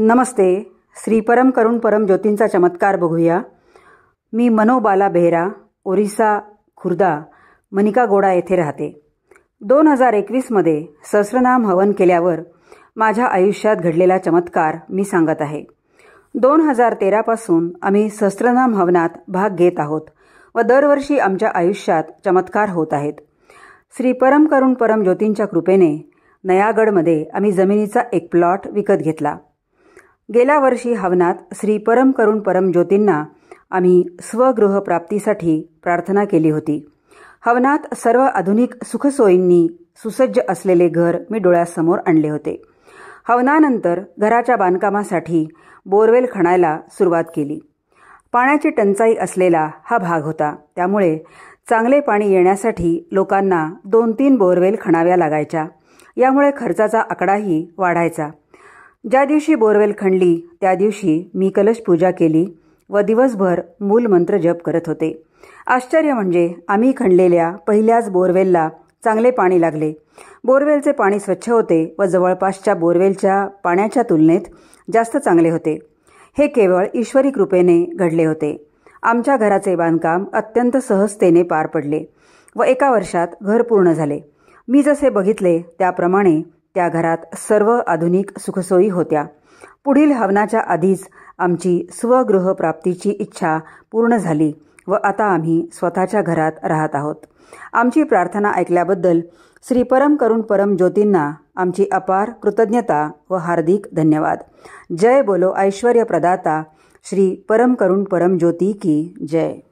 नमस्ते श्री परम करुण परम ज्योतींचा चमत्कार बघूया मी मनोबाला बेहरा ओरिसा खुर्दा गोडा येथे राहते दोन हजार एकवीसमध्ये सहस्रनाम हवन केल्यावर माझ्या आयुष्यात घडलेला चमत्कार मी सांगत आहे दोन हजार तेरापासून आम्ही सहस्रनाम हवनात भाग घेत आहोत व दरवर्षी आमच्या आयुष्यात चमत्कार होत आहेत श्री परम करुण परम ज्योतींच्या कृपेने नयागडमध्ये आम्ही जमिनीचा एक प्लॉट विकत घेतला गेल्या वर्षी हवनात श्री परम करुण परम ज्योतींना आम्ही स्वगृहप्राप्तीसाठी प्रार्थना केली होती हवनात सर्व आधुनिक सुखसोयींनी सुसज्ज असलेले घर मी डोळ्यासमोर आणले होते हवनानंतर घराच्या बांधकामासाठी बोरवेल खणायला सुरुवात केली पाण्याची टंचाई असलेला हा भाग होता त्यामुळे चांगले पाणी येण्यासाठी लोकांना दोन तीन बोरवेल खणाव्या लागायच्या यामुळे खर्चाचा आकडाही वाढायचा ज्या दिवशी बोरवेल खणली त्या दिवशी मी कलश पूजा केली व दिवसभर मूल मंत्र जप करत होते आश्चर्य म्हणजे आम्ही खणलेल्या पहिल्याच बोरवेलला चांगले पाणी लागले बोरवेलचे पाणी स्वच्छ होते व जवळपासच्या बोरवेलच्या पाण्याच्या तुलनेत जास्त चांगले होते हे केवळ ईश्वरी कृपेने घडले होते आमच्या घराचे बांधकाम अत्यंत सहजतेने पार पडले व एका वर्षात घर पूर्ण झाले मी जसे बघितले त्याप्रमाणे त्या घरात सर्व आधुनिक सुखसोयी होत्या पुढील हवनाच्या आधीच आमची स्वगृहप्राप्तीची इच्छा पूर्ण झाली व आता आम्ही स्वतःच्या घरात राहत आहोत आमची प्रार्थना ऐकल्याबद्दल श्री परम करुण परम ज्योतींना आमची अपार कृतज्ञता व हार्दिक धन्यवाद जय बोलो ऐश्वर प्रदाता श्री परम करुण परम ज्योती की जय